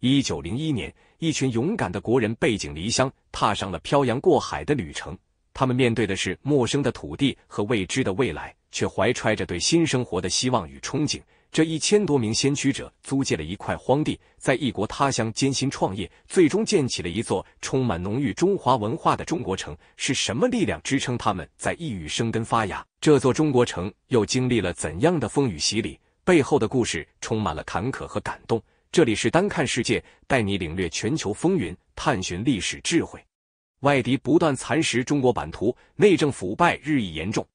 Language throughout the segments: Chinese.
一九零一年，一群勇敢的国人背井离乡，踏上了漂洋过海的旅程。他们面对的是陌生的土地和未知的未来，却怀揣着对新生活的希望与憧憬。这一千多名先驱者租借了一块荒地，在异国他乡艰辛创业，最终建起了一座充满浓郁中华文化的中国城。是什么力量支撑他们在异域生根发芽？这座中国城又经历了怎样的风雨洗礼？背后的故事充满了坎坷和感动。这里是单看世界，带你领略全球风云，探寻历史智慧。外敌不断蚕食中国版图，内政腐败日益严重。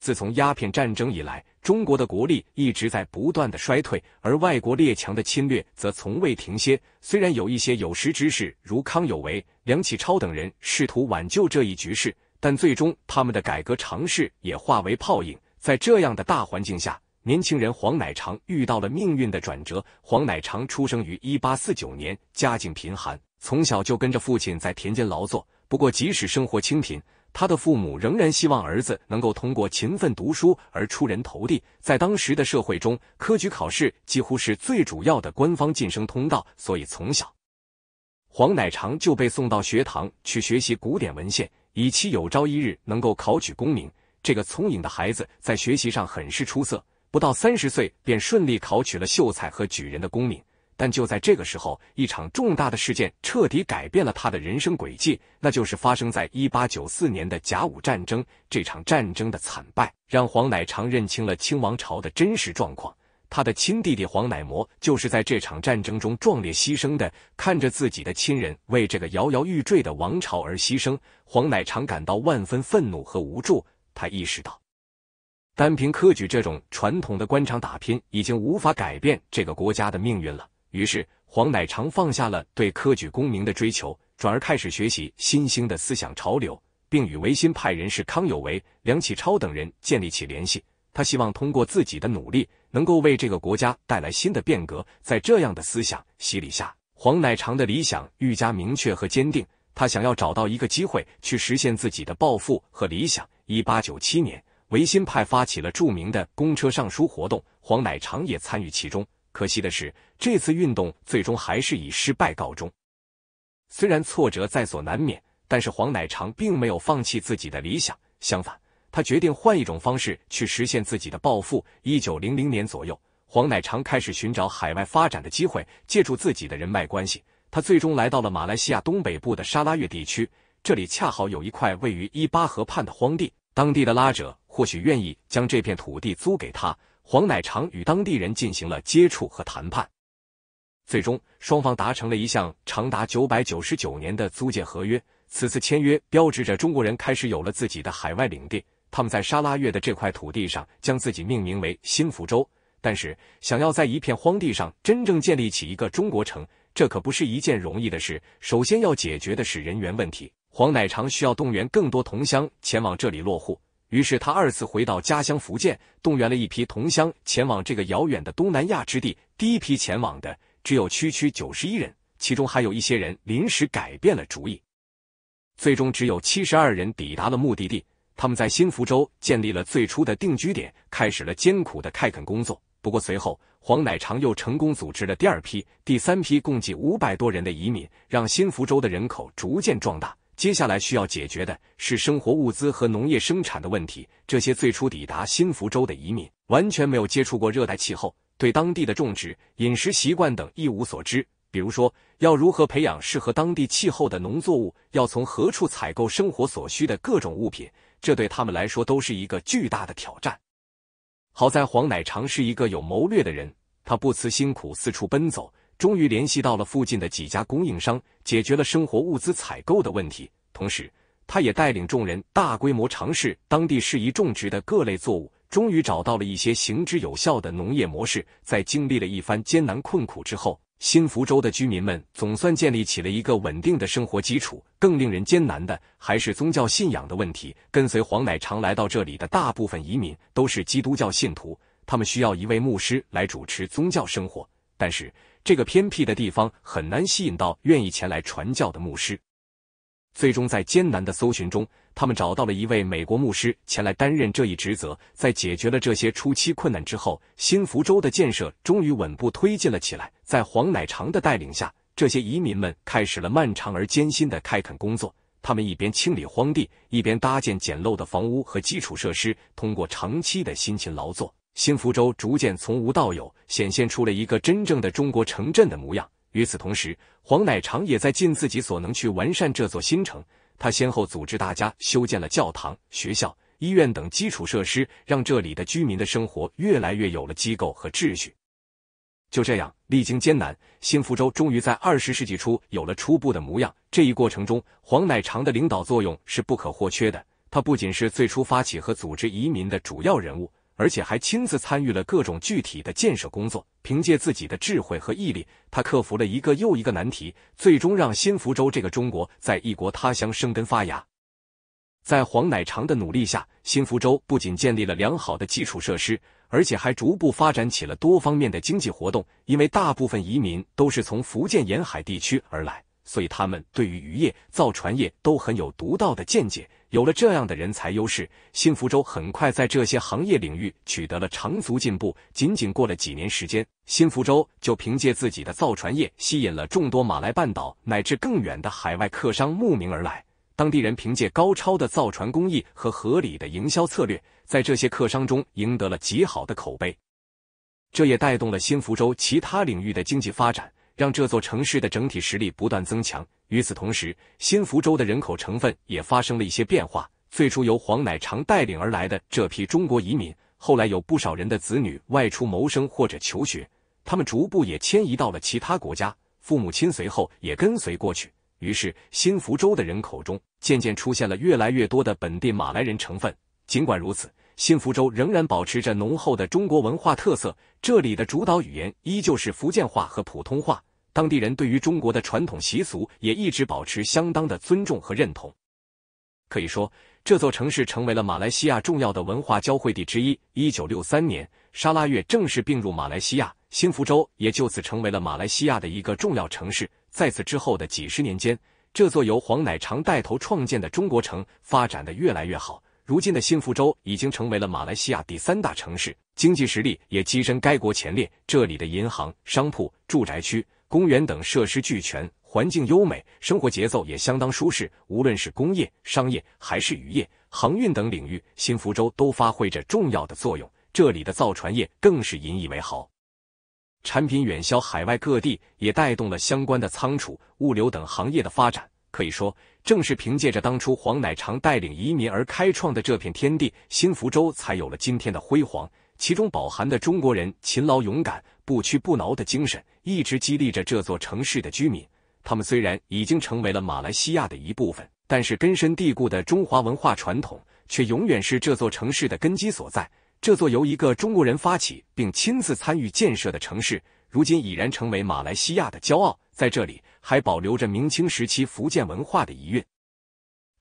自从鸦片战争以来，中国的国力一直在不断的衰退，而外国列强的侵略则从未停歇。虽然有一些有识之士，如康有为、梁启超等人试图挽救这一局势，但最终他们的改革尝试也化为泡影。在这样的大环境下，年轻人黄乃常遇到了命运的转折。黄乃常出生于一八四九年，家境贫寒，从小就跟着父亲在田间劳作。不过，即使生活清贫，他的父母仍然希望儿子能够通过勤奋读书而出人头地。在当时的社会中，科举考试几乎是最主要的官方晋升通道，所以从小黄乃常就被送到学堂去学习古典文献，以期有朝一日能够考取功名。这个聪颖的孩子在学习上很是出色。不到三十岁便顺利考取了秀才和举人的功名，但就在这个时候，一场重大的事件彻底改变了他的人生轨迹，那就是发生在一八九四年的甲午战争。这场战争的惨败让黄乃常认清了清王朝的真实状况。他的亲弟弟黄乃模就是在这场战争中壮烈牺牲的。看着自己的亲人为这个摇摇欲坠的王朝而牺牲，黄乃常感到万分愤怒和无助。他意识到。单凭科举这种传统的官场打拼，已经无法改变这个国家的命运了。于是，黄乃常放下了对科举功名的追求，转而开始学习新兴的思想潮流，并与维新派人士康有为、梁启超等人建立起联系。他希望通过自己的努力，能够为这个国家带来新的变革。在这样的思想洗礼下，黄乃常的理想愈加明确和坚定。他想要找到一个机会，去实现自己的抱负和理想。一八九七年。维新派发起了著名的公车上书活动，黄乃常也参与其中。可惜的是，这次运动最终还是以失败告终。虽然挫折在所难免，但是黄乃常并没有放弃自己的理想。相反，他决定换一种方式去实现自己的抱负。一九零零年左右，黄乃常开始寻找海外发展的机会，借助自己的人脉关系，他最终来到了马来西亚东北部的沙拉越地区。这里恰好有一块位于伊巴河畔的荒地，当地的拉者。或许愿意将这片土地租给他。黄乃长与当地人进行了接触和谈判，最终双方达成了一项长达九百九十九年的租借合约。此次签约标志着中国人开始有了自己的海外领地。他们在沙拉越的这块土地上将自己命名为新福州。但是，想要在一片荒地上真正建立起一个中国城，这可不是一件容易的事。首先要解决的是人员问题。黄乃长需要动员更多同乡前往这里落户。于是他二次回到家乡福建，动员了一批同乡前往这个遥远的东南亚之地。第一批前往的只有区区九十一人，其中还有一些人临时改变了主意，最终只有七十二人抵达了目的地。他们在新福州建立了最初的定居点，开始了艰苦的开垦工作。不过随后黄乃长又成功组织了第二批、第三批，共计五百多人的移民，让新福州的人口逐渐壮大。接下来需要解决的是生活物资和农业生产的问题。这些最初抵达新福州的移民完全没有接触过热带气候，对当地的种植、饮食习惯等一无所知。比如说，要如何培养适合当地气候的农作物，要从何处采购生活所需的各种物品，这对他们来说都是一个巨大的挑战。好在黄乃长是一个有谋略的人，他不辞辛苦四处奔走。终于联系到了附近的几家供应商，解决了生活物资采购的问题。同时，他也带领众人大规模尝试当地适宜种植的各类作物，终于找到了一些行之有效的农业模式。在经历了一番艰难困苦之后，新福州的居民们总算建立起了一个稳定的生活基础。更令人艰难的还是宗教信仰的问题。跟随黄乃常来到这里的大部分移民都是基督教信徒，他们需要一位牧师来主持宗教生活，但是。这个偏僻的地方很难吸引到愿意前来传教的牧师。最终，在艰难的搜寻中，他们找到了一位美国牧师前来担任这一职责。在解决了这些初期困难之后，新福州的建设终于稳步推进了起来。在黄乃长的带领下，这些移民们开始了漫长而艰辛的开垦工作。他们一边清理荒地，一边搭建简陋的房屋和基础设施。通过长期的辛勤劳作。新福州逐渐从无到有，显现出了一个真正的中国城镇的模样。与此同时，黄乃长也在尽自己所能去完善这座新城。他先后组织大家修建了教堂、学校、医院等基础设施，让这里的居民的生活越来越有了机构和秩序。就这样，历经艰难，新福州终于在二十世纪初有了初步的模样。这一过程中，黄乃长的领导作用是不可或缺的。他不仅是最初发起和组织移民的主要人物。而且还亲自参与了各种具体的建设工作。凭借自己的智慧和毅力，他克服了一个又一个难题，最终让新福州这个中国在异国他乡生根发芽。在黄乃长的努力下，新福州不仅建立了良好的基础设施，而且还逐步发展起了多方面的经济活动。因为大部分移民都是从福建沿海地区而来。所以，他们对于渔业、造船业都很有独到的见解。有了这样的人才优势，新福州很快在这些行业领域取得了长足进步。仅仅过了几年时间，新福州就凭借自己的造船业吸引了众多马来半岛乃至更远的海外客商慕名而来。当地人凭借高超的造船工艺和合理的营销策略，在这些客商中赢得了极好的口碑，这也带动了新福州其他领域的经济发展。让这座城市的整体实力不断增强。与此同时，新福州的人口成分也发生了一些变化。最初由黄乃长带领而来的这批中国移民，后来有不少人的子女外出谋生或者求学，他们逐步也迁移到了其他国家，父母亲随后也跟随过去。于是，新福州的人口中渐渐出现了越来越多的本地马来人成分。尽管如此，新福州仍然保持着浓厚的中国文化特色，这里的主导语言依旧是福建话和普通话。当地人对于中国的传统习俗也一直保持相当的尊重和认同，可以说这座城市成为了马来西亚重要的文化交汇地之一。一九六三年，沙拉越正式并入马来西亚新福州，也就此成为了马来西亚的一个重要城市。在此之后的几十年间，这座由黄乃长带头创建的中国城发展的越来越好。如今的新福州已经成为了马来西亚第三大城市，经济实力也跻身该国前列。这里的银行、商铺、住宅区。公园等设施俱全，环境优美，生活节奏也相当舒适。无论是工业、商业还是渔业、航运等领域，新福州都发挥着重要的作用。这里的造船业更是引以为豪，产品远销海外各地，也带动了相关的仓储、物流等行业的发展。可以说，正是凭借着当初黄乃常带领移民而开创的这片天地，新福州才有了今天的辉煌。其中饱含的中国人勤劳勇敢。不屈不挠的精神一直激励着这座城市的居民。他们虽然已经成为了马来西亚的一部分，但是根深蒂固的中华文化传统却永远是这座城市的根基所在。这座由一个中国人发起并亲自参与建设的城市，如今已然成为马来西亚的骄傲。在这里，还保留着明清时期福建文化的遗韵，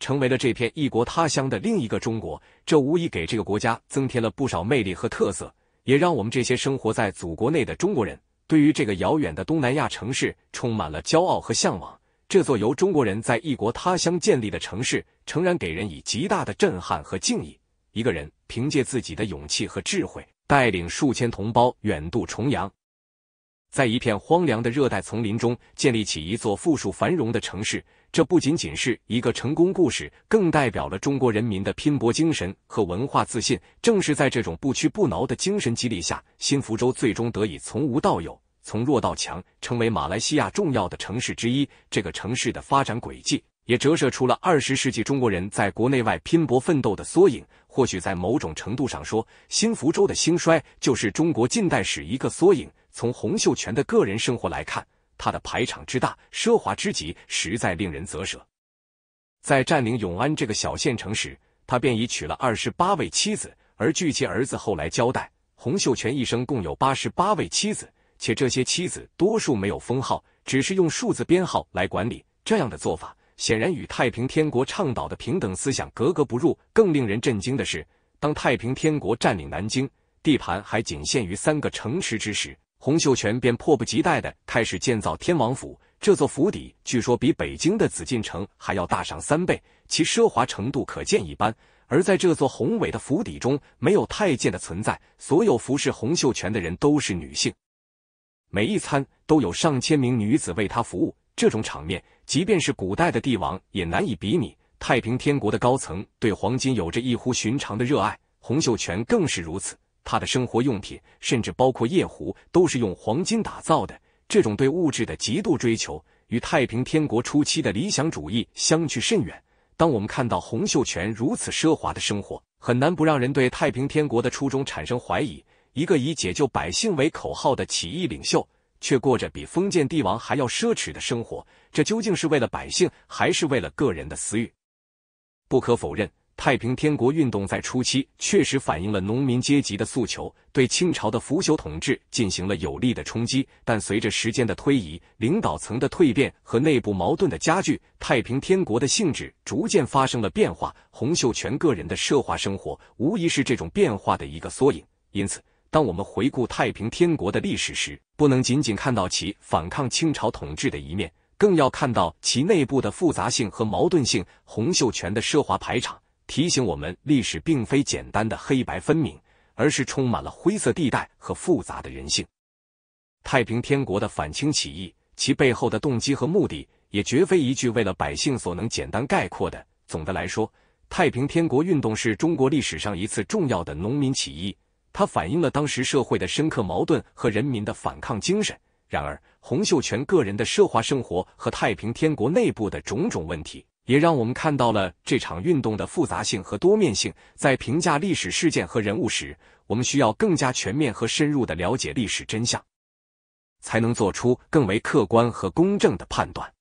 成为了这片异国他乡的另一个中国。这无疑给这个国家增添了不少魅力和特色。也让我们这些生活在祖国内的中国人，对于这个遥远的东南亚城市充满了骄傲和向往。这座由中国人在异国他乡建立的城市，诚然给人以极大的震撼和敬意。一个人凭借自己的勇气和智慧，带领数千同胞远渡重洋。在一片荒凉的热带丛林中建立起一座富庶繁荣的城市，这不仅仅是一个成功故事，更代表了中国人民的拼搏精神和文化自信。正是在这种不屈不挠的精神激励下，新福州最终得以从无到有、从弱到强，成为马来西亚重要的城市之一。这个城市的发展轨迹也折射出了二十世纪中国人在国内外拼搏奋斗的缩影。或许在某种程度上说，新福州的兴衰就是中国近代史一个缩影。从洪秀全的个人生活来看，他的排场之大、奢华之极，实在令人咋舌。在占领永安这个小县城时，他便已娶了二十八位妻子，而据其儿子后来交代，洪秀全一生共有八十八位妻子，且这些妻子多数没有封号，只是用数字编号来管理。这样的做法显然与太平天国倡导的平等思想格格不入。更令人震惊的是，当太平天国占领南京地盘还仅限于三个城池之时。洪秀全便迫不及待的开始建造天王府。这座府邸据说比北京的紫禁城还要大上三倍，其奢华程度可见一斑。而在这座宏伟的府邸中，没有太监的存在，所有服侍洪秀全的人都是女性。每一餐都有上千名女子为他服务，这种场面，即便是古代的帝王也难以比拟。太平天国的高层对黄金有着异乎寻常的热爱，洪秀全更是如此。他的生活用品，甚至包括夜壶，都是用黄金打造的。这种对物质的极度追求，与太平天国初期的理想主义相去甚远。当我们看到洪秀全如此奢华的生活，很难不让人对太平天国的初衷产生怀疑。一个以解救百姓为口号的起义领袖，却过着比封建帝王还要奢侈的生活，这究竟是为了百姓，还是为了个人的私欲？不可否认。太平天国运动在初期确实反映了农民阶级的诉求，对清朝的腐朽统治进行了有力的冲击。但随着时间的推移，领导层的蜕变和内部矛盾的加剧，太平天国的性质逐渐发生了变化。洪秀全个人的奢华生活，无疑是这种变化的一个缩影。因此，当我们回顾太平天国的历史时，不能仅仅看到其反抗清朝统治的一面，更要看到其内部的复杂性和矛盾性。洪秀全的奢华排场。提醒我们，历史并非简单的黑白分明，而是充满了灰色地带和复杂的人性。太平天国的反清起义，其背后的动机和目的也绝非一句为了百姓所能简单概括的。总的来说，太平天国运动是中国历史上一次重要的农民起义，它反映了当时社会的深刻矛盾和人民的反抗精神。然而，洪秀全个人的奢华生活和太平天国内部的种种问题。也让我们看到了这场运动的复杂性和多面性。在评价历史事件和人物时，我们需要更加全面和深入的了解历史真相，才能做出更为客观和公正的判断。